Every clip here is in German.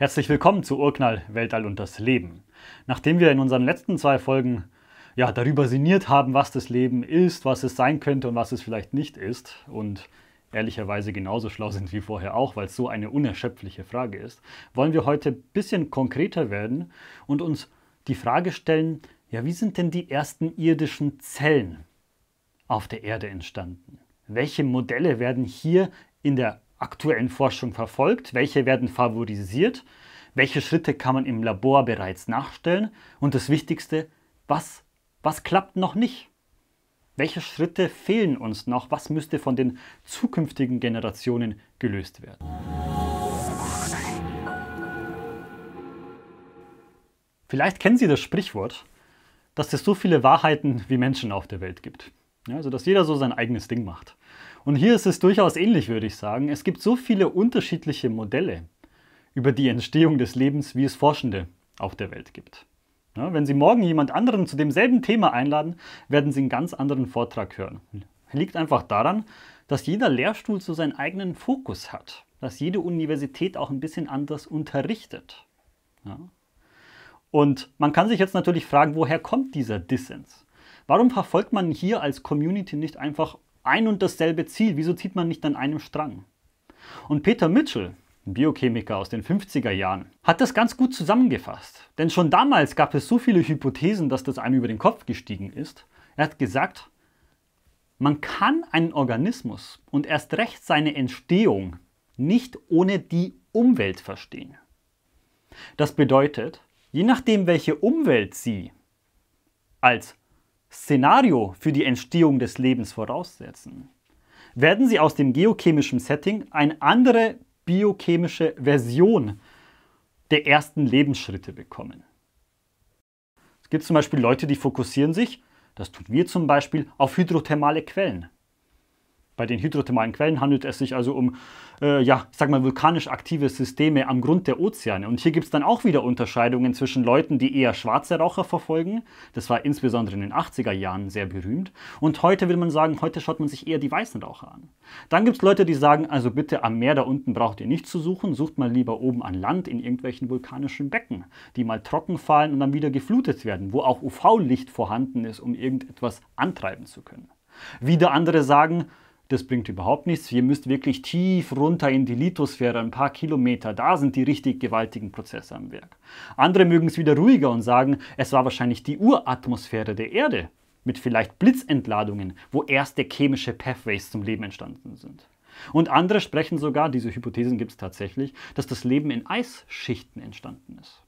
Herzlich willkommen zu Urknall, Weltall und das Leben. Nachdem wir in unseren letzten zwei Folgen ja, darüber sinniert haben, was das Leben ist, was es sein könnte und was es vielleicht nicht ist und ehrlicherweise genauso schlau sind wie vorher auch, weil es so eine unerschöpfliche Frage ist, wollen wir heute ein bisschen konkreter werden und uns die Frage stellen, ja, wie sind denn die ersten irdischen Zellen auf der Erde entstanden? Welche Modelle werden hier in der aktuellen Forschung verfolgt, welche werden favorisiert, welche Schritte kann man im Labor bereits nachstellen und das Wichtigste, was, was klappt noch nicht? Welche Schritte fehlen uns noch? Was müsste von den zukünftigen Generationen gelöst werden? Vielleicht kennen Sie das Sprichwort, dass es so viele Wahrheiten wie Menschen auf der Welt gibt. Ja, also dass jeder so sein eigenes Ding macht. Und hier ist es durchaus ähnlich, würde ich sagen. Es gibt so viele unterschiedliche Modelle über die Entstehung des Lebens, wie es Forschende auf der Welt gibt. Ja, wenn Sie morgen jemand anderen zu demselben Thema einladen, werden Sie einen ganz anderen Vortrag hören. Liegt einfach daran, dass jeder Lehrstuhl so seinen eigenen Fokus hat, dass jede Universität auch ein bisschen anders unterrichtet. Ja. Und man kann sich jetzt natürlich fragen, woher kommt dieser Dissens? Warum verfolgt man hier als Community nicht einfach ein und dasselbe Ziel. Wieso zieht man nicht an einem Strang? Und Peter Mitchell, Biochemiker aus den 50er Jahren, hat das ganz gut zusammengefasst. Denn schon damals gab es so viele Hypothesen, dass das einem über den Kopf gestiegen ist. Er hat gesagt, man kann einen Organismus und erst recht seine Entstehung nicht ohne die Umwelt verstehen. Das bedeutet, je nachdem, welche Umwelt Sie als Szenario für die Entstehung des Lebens voraussetzen, werden sie aus dem geochemischen Setting eine andere biochemische Version der ersten Lebensschritte bekommen. Es gibt zum Beispiel Leute, die fokussieren sich, das tun wir zum Beispiel, auf hydrothermale Quellen. Bei den hydrothermalen Quellen handelt es sich also um, äh, ja, ich sag mal, vulkanisch aktive Systeme am Grund der Ozeane. Und hier gibt es dann auch wieder Unterscheidungen zwischen Leuten, die eher schwarze Raucher verfolgen. Das war insbesondere in den 80er Jahren sehr berühmt. Und heute will man sagen, heute schaut man sich eher die weißen Raucher an. Dann gibt es Leute, die sagen, also bitte am Meer da unten braucht ihr nicht zu suchen, sucht mal lieber oben an Land in irgendwelchen vulkanischen Becken, die mal trocken fallen und dann wieder geflutet werden, wo auch UV-Licht vorhanden ist, um irgendetwas antreiben zu können. Wieder andere sagen, das bringt überhaupt nichts. Ihr müsst wirklich tief runter in die Lithosphäre, ein paar Kilometer. Da sind die richtig gewaltigen Prozesse am Werk. Andere mögen es wieder ruhiger und sagen, es war wahrscheinlich die Uratmosphäre der Erde mit vielleicht Blitzentladungen, wo erste chemische Pathways zum Leben entstanden sind. Und andere sprechen sogar, diese Hypothesen gibt es tatsächlich, dass das Leben in Eisschichten entstanden ist.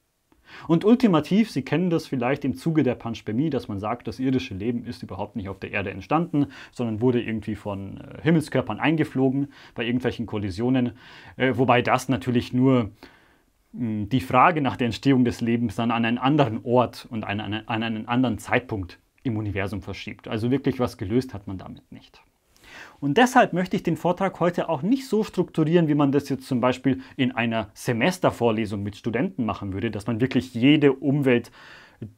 Und ultimativ, Sie kennen das vielleicht im Zuge der Panspermie, dass man sagt, das irdische Leben ist überhaupt nicht auf der Erde entstanden, sondern wurde irgendwie von äh, Himmelskörpern eingeflogen bei irgendwelchen Kollisionen. Äh, wobei das natürlich nur hm, die Frage nach der Entstehung des Lebens dann an einen anderen Ort und an einen anderen Zeitpunkt im Universum verschiebt. Also wirklich was gelöst hat man damit nicht. Und deshalb möchte ich den Vortrag heute auch nicht so strukturieren, wie man das jetzt zum Beispiel in einer Semestervorlesung mit Studenten machen würde, dass man wirklich jede Umwelt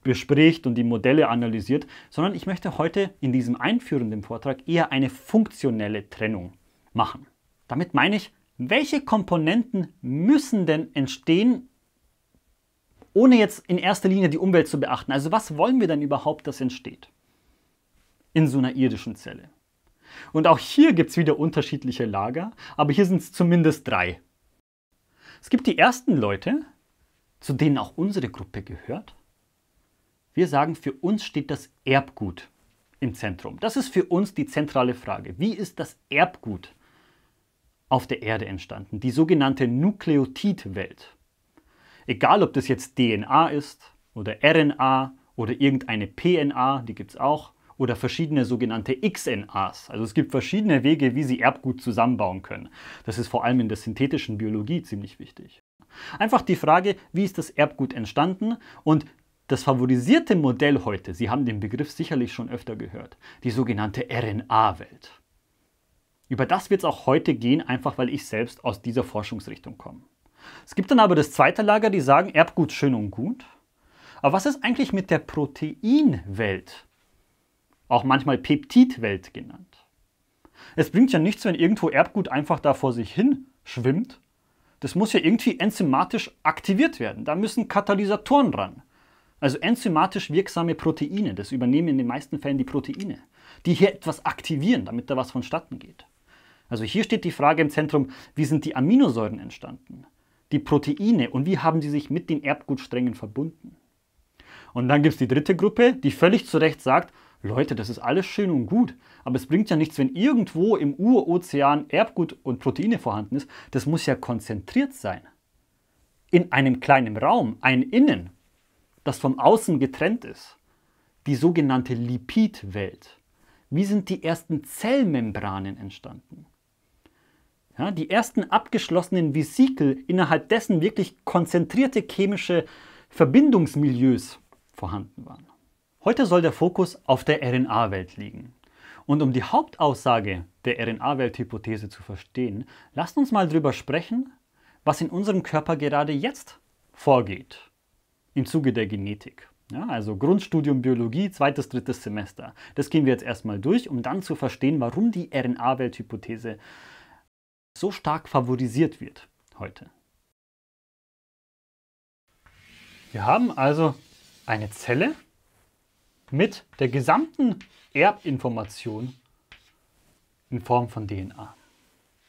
bespricht und die Modelle analysiert, sondern ich möchte heute in diesem einführenden Vortrag eher eine funktionelle Trennung machen. Damit meine ich, welche Komponenten müssen denn entstehen, ohne jetzt in erster Linie die Umwelt zu beachten? Also was wollen wir denn überhaupt, dass entsteht in so einer irdischen Zelle? Und auch hier gibt es wieder unterschiedliche Lager, aber hier sind es zumindest drei. Es gibt die ersten Leute, zu denen auch unsere Gruppe gehört. Wir sagen, für uns steht das Erbgut im Zentrum. Das ist für uns die zentrale Frage. Wie ist das Erbgut auf der Erde entstanden? Die sogenannte Nukleotidwelt. Egal, ob das jetzt DNA ist oder RNA oder irgendeine PNA, die gibt es auch, oder verschiedene sogenannte XNAs. Also es gibt verschiedene Wege, wie sie Erbgut zusammenbauen können. Das ist vor allem in der synthetischen Biologie ziemlich wichtig. Einfach die Frage, wie ist das Erbgut entstanden und das favorisierte Modell heute, Sie haben den Begriff sicherlich schon öfter gehört, die sogenannte RNA-Welt. Über das wird es auch heute gehen, einfach weil ich selbst aus dieser Forschungsrichtung komme. Es gibt dann aber das zweite Lager, die sagen, Erbgut schön und gut. Aber was ist eigentlich mit der Proteinwelt? auch manchmal Peptidwelt genannt. Es bringt ja nichts, wenn irgendwo Erbgut einfach da vor sich hin schwimmt. Das muss ja irgendwie enzymatisch aktiviert werden. Da müssen Katalysatoren ran. Also enzymatisch wirksame Proteine, das übernehmen in den meisten Fällen die Proteine, die hier etwas aktivieren, damit da was vonstatten geht. Also hier steht die Frage im Zentrum, wie sind die Aminosäuren entstanden, die Proteine und wie haben sie sich mit den Erbgutsträngen verbunden. Und dann gibt es die dritte Gruppe, die völlig zu Recht sagt, Leute, das ist alles schön und gut, aber es bringt ja nichts, wenn irgendwo im Urozean Erbgut und Proteine vorhanden ist. Das muss ja konzentriert sein. In einem kleinen Raum, ein Innen, das vom Außen getrennt ist. Die sogenannte Lipidwelt. Wie sind die ersten Zellmembranen entstanden? Ja, die ersten abgeschlossenen Vesikel, innerhalb dessen wirklich konzentrierte chemische Verbindungsmilieus vorhanden waren. Heute soll der Fokus auf der RNA-Welt liegen. Und um die Hauptaussage der RNA-Welthypothese zu verstehen, lasst uns mal darüber sprechen, was in unserem Körper gerade jetzt vorgeht im Zuge der Genetik. Ja, also Grundstudium Biologie, zweites, drittes Semester. Das gehen wir jetzt erstmal durch, um dann zu verstehen, warum die RNA-Welthypothese so stark favorisiert wird heute. Wir haben also eine Zelle, mit der gesamten Erbinformation in Form von DNA.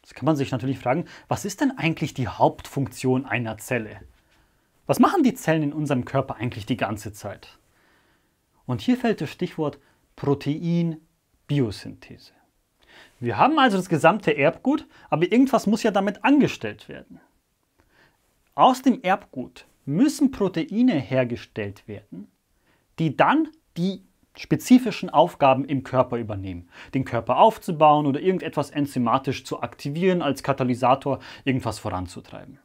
Jetzt kann man sich natürlich fragen, was ist denn eigentlich die Hauptfunktion einer Zelle? Was machen die Zellen in unserem Körper eigentlich die ganze Zeit? Und hier fällt das Stichwort Proteinbiosynthese. Wir haben also das gesamte Erbgut, aber irgendwas muss ja damit angestellt werden. Aus dem Erbgut müssen Proteine hergestellt werden, die dann die spezifischen Aufgaben im Körper übernehmen. Den Körper aufzubauen oder irgendetwas enzymatisch zu aktivieren, als Katalysator irgendwas voranzutreiben.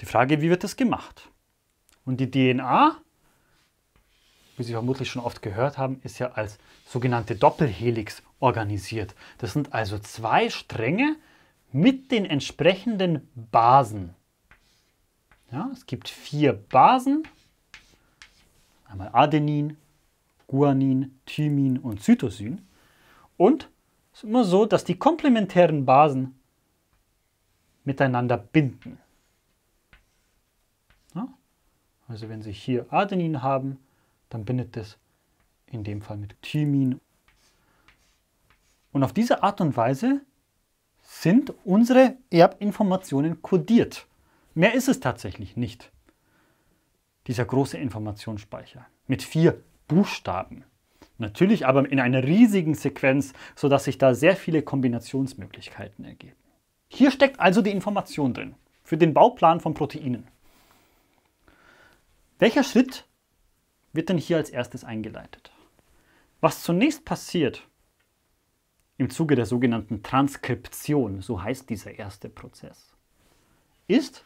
Die Frage, wie wird das gemacht? Und die DNA, wie Sie vermutlich schon oft gehört haben, ist ja als sogenannte Doppelhelix organisiert. Das sind also zwei Stränge mit den entsprechenden Basen. Ja, es gibt vier Basen einmal Adenin, Guanin, Thymin und Cytosin. Und es ist immer so, dass die komplementären Basen miteinander binden. Ja? Also wenn Sie hier Adenin haben, dann bindet es in dem Fall mit Thymin. Und auf diese Art und Weise sind unsere Erbinformationen kodiert. Mehr ist es tatsächlich nicht dieser große Informationsspeicher mit vier Buchstaben. Natürlich aber in einer riesigen Sequenz, sodass sich da sehr viele Kombinationsmöglichkeiten ergeben. Hier steckt also die Information drin für den Bauplan von Proteinen. Welcher Schritt wird denn hier als erstes eingeleitet? Was zunächst passiert im Zuge der sogenannten Transkription, so heißt dieser erste Prozess, ist,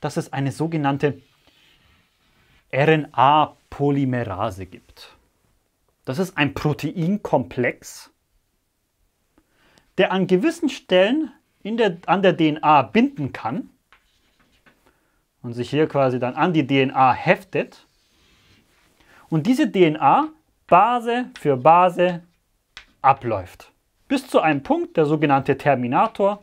dass es eine sogenannte RNA-Polymerase gibt. Das ist ein Proteinkomplex, der an gewissen Stellen der, an der DNA binden kann und sich hier quasi dann an die DNA heftet. Und diese DNA Base für Base abläuft. Bis zu einem Punkt, der sogenannte Terminator,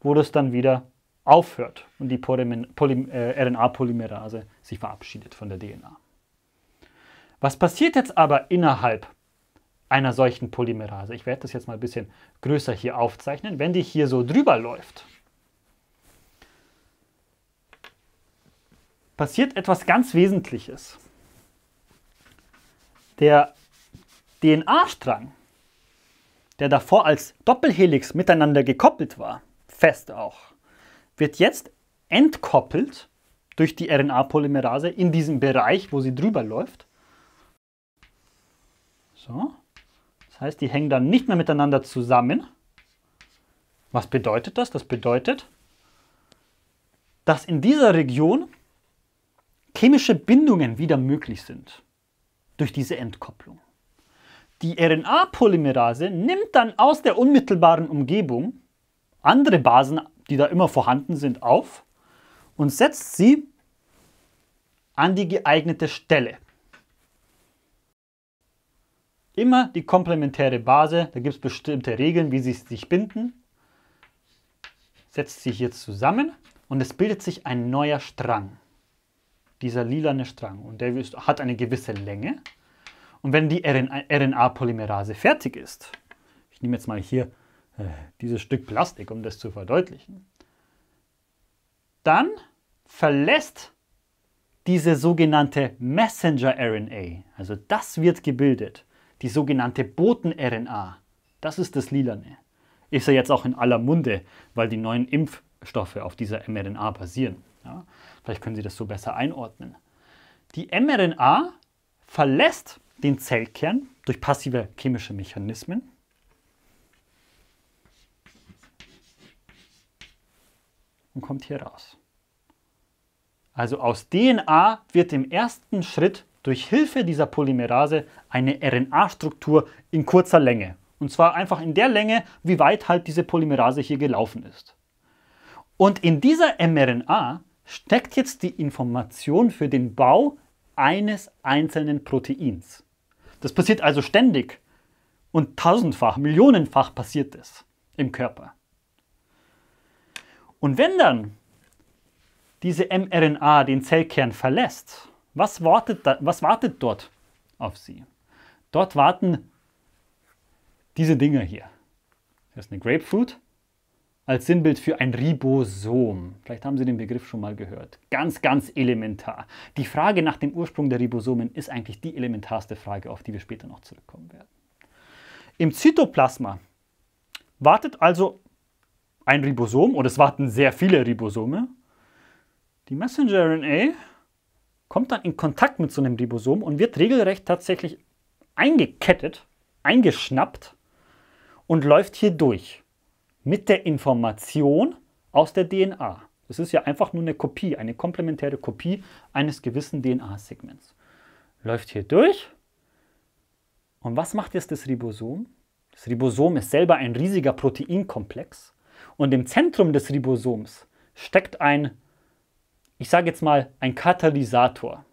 wo das dann wieder aufhört und die äh, RNA-Polymerase sich verabschiedet von der DNA. Was passiert jetzt aber innerhalb einer solchen Polymerase? Ich werde das jetzt mal ein bisschen größer hier aufzeichnen. Wenn die hier so drüber läuft, passiert etwas ganz Wesentliches. Der DNA-Strang, der davor als Doppelhelix miteinander gekoppelt war, fest auch, wird jetzt entkoppelt durch die RNA-Polymerase in diesem Bereich, wo sie drüber läuft. So. Das heißt, die hängen dann nicht mehr miteinander zusammen. Was bedeutet das? Das bedeutet, dass in dieser Region chemische Bindungen wieder möglich sind durch diese Entkopplung. Die RNA-Polymerase nimmt dann aus der unmittelbaren Umgebung andere Basen, die da immer vorhanden sind, auf und setzt sie an die geeignete Stelle. Immer die komplementäre Base, da gibt es bestimmte Regeln, wie sie sich binden, setzt sie hier zusammen und es bildet sich ein neuer Strang. Dieser lilane Strang und der hat eine gewisse Länge. Und wenn die RNA-Polymerase fertig ist, ich nehme jetzt mal hier äh, dieses Stück Plastik, um das zu verdeutlichen, dann verlässt diese sogenannte Messenger-RNA, also das wird gebildet, die sogenannte Boten-RNA, das ist das Lilane. Ist ja jetzt auch in aller Munde, weil die neuen Impfstoffe auf dieser mRNA basieren. Ja, vielleicht können Sie das so besser einordnen. Die mRNA verlässt den Zellkern durch passive chemische Mechanismen und kommt hier raus. Also aus DNA wird im ersten Schritt durch Hilfe dieser Polymerase eine RNA-Struktur in kurzer Länge. Und zwar einfach in der Länge, wie weit halt diese Polymerase hier gelaufen ist. Und in dieser mRNA steckt jetzt die Information für den Bau eines einzelnen Proteins. Das passiert also ständig und tausendfach, millionenfach passiert es im Körper. Und wenn dann diese mRNA den Zellkern verlässt, was wartet, da, was wartet dort auf sie? Dort warten diese Dinger hier. Das ist eine Grapefruit als Sinnbild für ein Ribosom. Vielleicht haben Sie den Begriff schon mal gehört. Ganz, ganz elementar. Die Frage nach dem Ursprung der Ribosomen ist eigentlich die elementarste Frage, auf die wir später noch zurückkommen werden. Im Zytoplasma wartet also ein Ribosom und es warten sehr viele Ribosome. Die Messenger-RNA kommt dann in Kontakt mit so einem Ribosom und wird regelrecht tatsächlich eingekettet, eingeschnappt und läuft hier durch mit der Information aus der DNA. Es ist ja einfach nur eine Kopie, eine komplementäre Kopie eines gewissen DNA-Segments. Läuft hier durch. Und was macht jetzt das Ribosom? Das Ribosom ist selber ein riesiger Proteinkomplex. Und im Zentrum des Ribosoms steckt ein, ich sage jetzt mal, ein Katalysator.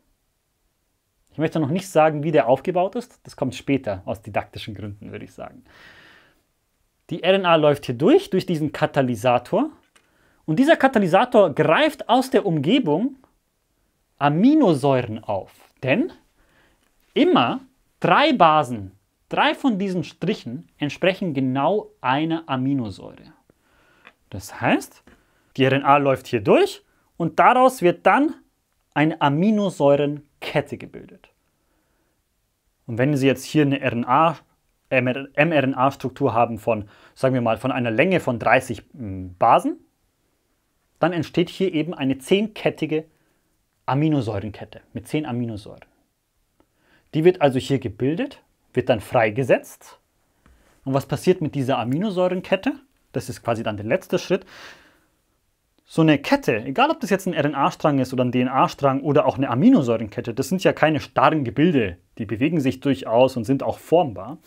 Ich möchte noch nicht sagen, wie der aufgebaut ist. Das kommt später aus didaktischen Gründen, würde ich sagen. Die RNA läuft hier durch, durch diesen Katalysator. Und dieser Katalysator greift aus der Umgebung Aminosäuren auf. Denn immer drei Basen, drei von diesen Strichen entsprechen genau einer Aminosäure. Das heißt, die RNA läuft hier durch und daraus wird dann eine Aminosäurenkette gebildet. Und wenn Sie jetzt hier eine RNA, mRNA-Struktur haben von, sagen wir mal, von einer Länge von 30 hm, Basen, dann entsteht hier eben eine zehnkettige Aminosäurenkette mit 10 Aminosäuren. Die wird also hier gebildet, wird dann freigesetzt. Und was passiert mit dieser Aminosäurenkette? das ist quasi dann der letzte Schritt, so eine Kette, egal ob das jetzt ein RNA-Strang ist oder ein DNA-Strang oder auch eine Aminosäurenkette, das sind ja keine starren Gebilde. Die bewegen sich durchaus und sind auch formbar.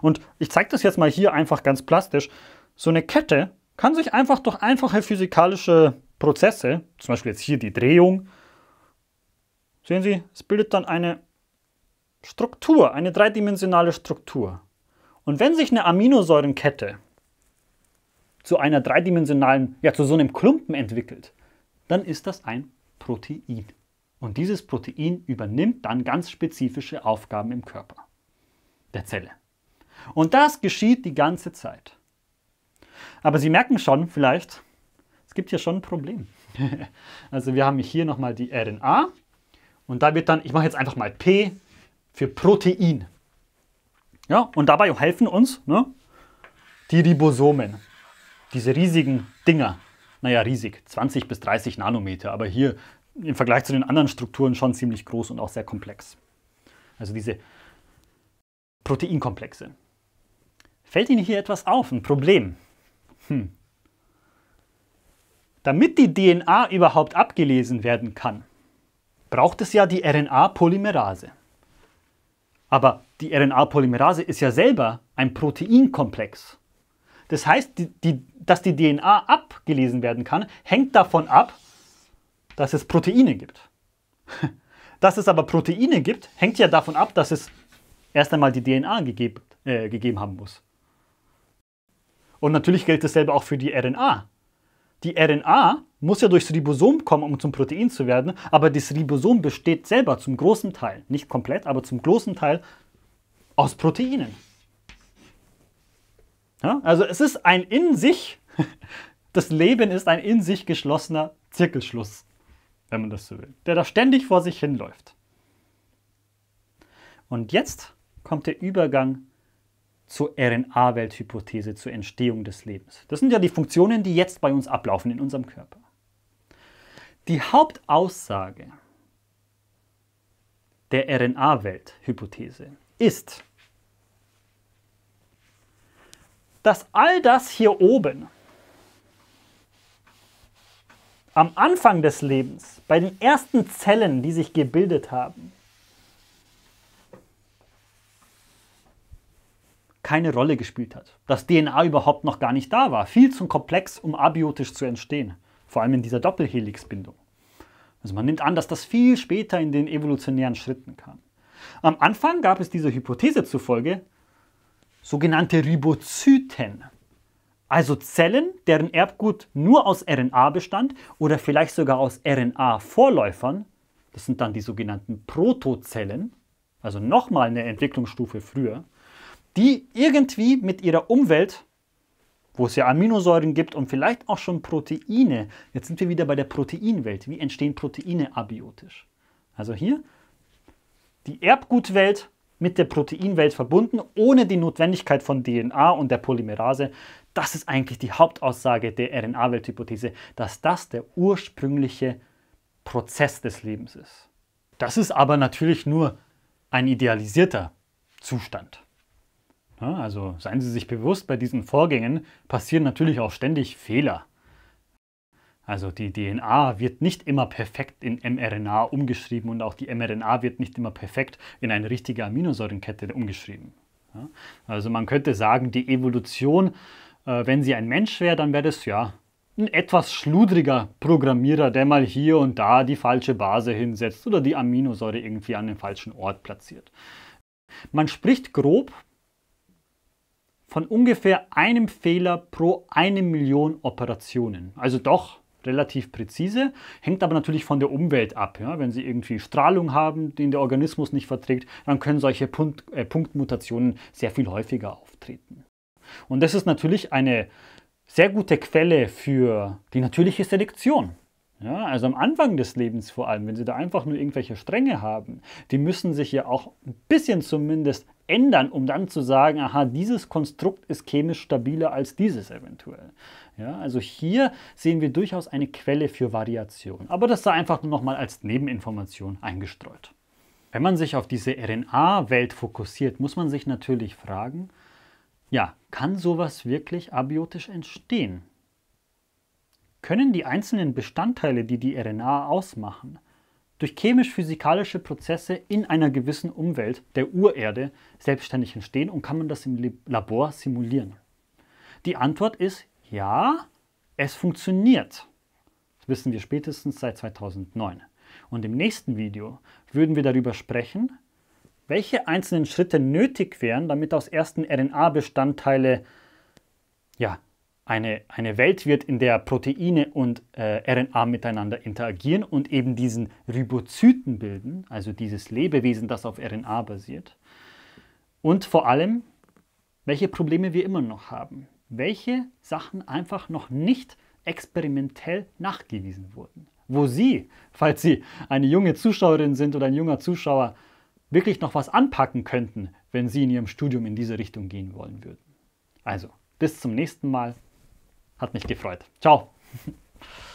Und ich zeige das jetzt mal hier einfach ganz plastisch. So eine Kette kann sich einfach durch einfache physikalische Prozesse, zum Beispiel jetzt hier die Drehung, sehen Sie, es bildet dann eine Struktur, eine dreidimensionale Struktur. Und wenn sich eine Aminosäurenkette zu einer dreidimensionalen, ja zu so einem Klumpen entwickelt, dann ist das ein Protein. Und dieses Protein übernimmt dann ganz spezifische Aufgaben im Körper, der Zelle. Und das geschieht die ganze Zeit. Aber Sie merken schon vielleicht, es gibt hier schon ein Problem. also wir haben hier nochmal die RNA und da wird dann, ich mache jetzt einfach mal P für Protein. Ja, und dabei helfen uns ne, die Ribosomen diese riesigen Dinger, naja, riesig, 20 bis 30 Nanometer, aber hier im Vergleich zu den anderen Strukturen schon ziemlich groß und auch sehr komplex. Also diese Proteinkomplexe. Fällt Ihnen hier etwas auf, ein Problem? Hm. Damit die DNA überhaupt abgelesen werden kann, braucht es ja die RNA-Polymerase. Aber die RNA-Polymerase ist ja selber ein Proteinkomplex. Das heißt, die, die, dass die DNA abgelesen werden kann, hängt davon ab, dass es Proteine gibt. Dass es aber Proteine gibt, hängt ja davon ab, dass es erst einmal die DNA gegeben, äh, gegeben haben muss. Und natürlich gilt dasselbe auch für die RNA. Die RNA muss ja durchs Ribosom kommen, um zum Protein zu werden, aber das Ribosom besteht selber zum großen Teil, nicht komplett, aber zum großen Teil aus Proteinen. Ja? Also es ist ein in sich, das Leben ist ein in sich geschlossener Zirkelschluss, wenn man das so will, der da ständig vor sich hinläuft. Und jetzt kommt der Übergang zur RNA-Welthypothese, zur Entstehung des Lebens. Das sind ja die Funktionen, die jetzt bei uns ablaufen in unserem Körper. Die Hauptaussage der rna welthypothese ist, dass all das hier oben am Anfang des Lebens, bei den ersten Zellen, die sich gebildet haben, keine Rolle gespielt hat. Dass DNA überhaupt noch gar nicht da war. Viel zu komplex, um abiotisch zu entstehen. Vor allem in dieser Doppelhelixbindung. Also man nimmt an, dass das viel später in den evolutionären Schritten kam. Am Anfang gab es dieser Hypothese zufolge sogenannte Ribozyten, also Zellen, deren Erbgut nur aus RNA bestand oder vielleicht sogar aus RNA-Vorläufern, das sind dann die sogenannten Protozellen, also nochmal eine Entwicklungsstufe früher, die irgendwie mit ihrer Umwelt, wo es ja Aminosäuren gibt und vielleicht auch schon Proteine, jetzt sind wir wieder bei der Proteinwelt, wie entstehen Proteine abiotisch? Also hier die Erbgutwelt mit der Proteinwelt verbunden, ohne die Notwendigkeit von DNA und der Polymerase. Das ist eigentlich die Hauptaussage der RNA-Welthypothese, dass das der ursprüngliche Prozess des Lebens ist. Das ist aber natürlich nur ein idealisierter Zustand. Also seien Sie sich bewusst, bei diesen Vorgängen passieren natürlich auch ständig Fehler. Also die DNA wird nicht immer perfekt in mRNA umgeschrieben und auch die mRNA wird nicht immer perfekt in eine richtige Aminosäurenkette umgeschrieben. Also man könnte sagen, die Evolution, äh, wenn sie ein Mensch wäre, dann wäre das ja ein etwas schludriger Programmierer, der mal hier und da die falsche Base hinsetzt oder die Aminosäure irgendwie an den falschen Ort platziert. Man spricht grob von ungefähr einem Fehler pro eine Million Operationen. Also doch relativ präzise, hängt aber natürlich von der Umwelt ab. Ja? Wenn Sie irgendwie Strahlung haben, die der Organismus nicht verträgt, dann können solche Punkt, äh, Punktmutationen sehr viel häufiger auftreten. Und das ist natürlich eine sehr gute Quelle für die natürliche Selektion. Ja, also am Anfang des Lebens vor allem, wenn Sie da einfach nur irgendwelche Stränge haben, die müssen sich ja auch ein bisschen zumindest ändern, um dann zu sagen, aha, dieses Konstrukt ist chemisch stabiler als dieses eventuell. Ja, also hier sehen wir durchaus eine Quelle für Variation. Aber das sei einfach nur nochmal als Nebeninformation eingestreut. Wenn man sich auf diese RNA-Welt fokussiert, muss man sich natürlich fragen, ja, kann sowas wirklich abiotisch entstehen? Können die einzelnen Bestandteile, die die RNA ausmachen, durch chemisch-physikalische Prozesse in einer gewissen Umwelt der Urerde selbstständig entstehen und kann man das im Labor simulieren? Die Antwort ist ja, es funktioniert. Das wissen wir spätestens seit 2009. Und im nächsten Video würden wir darüber sprechen, welche einzelnen Schritte nötig wären, damit aus ersten RNA-Bestandteile ja, eine, eine Welt wird, in der Proteine und äh, RNA miteinander interagieren und eben diesen Ribozyten bilden, also dieses Lebewesen, das auf RNA basiert. Und vor allem, welche Probleme wir immer noch haben, welche Sachen einfach noch nicht experimentell nachgewiesen wurden. Wo Sie, falls Sie eine junge Zuschauerin sind oder ein junger Zuschauer, wirklich noch was anpacken könnten, wenn Sie in Ihrem Studium in diese Richtung gehen wollen würden. Also, bis zum nächsten Mal. Hat mich gefreut. Ciao.